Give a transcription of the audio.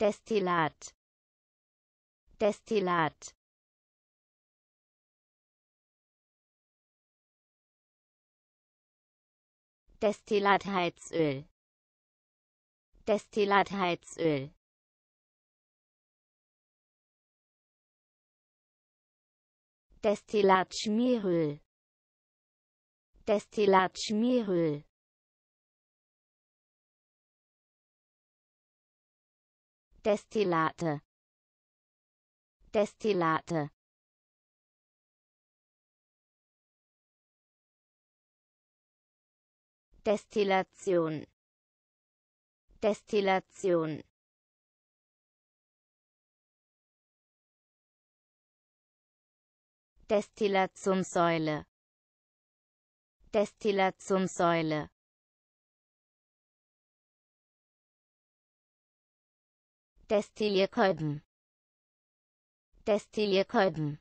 Destillat Destillat Destillatheizöl Destillatheizöl Destillat Schmieröl Destillat Schmieröl Destillate Destillate Destillation Destillation Destillationssäule Destillationssäule Destillierkolben. Destillierkolben.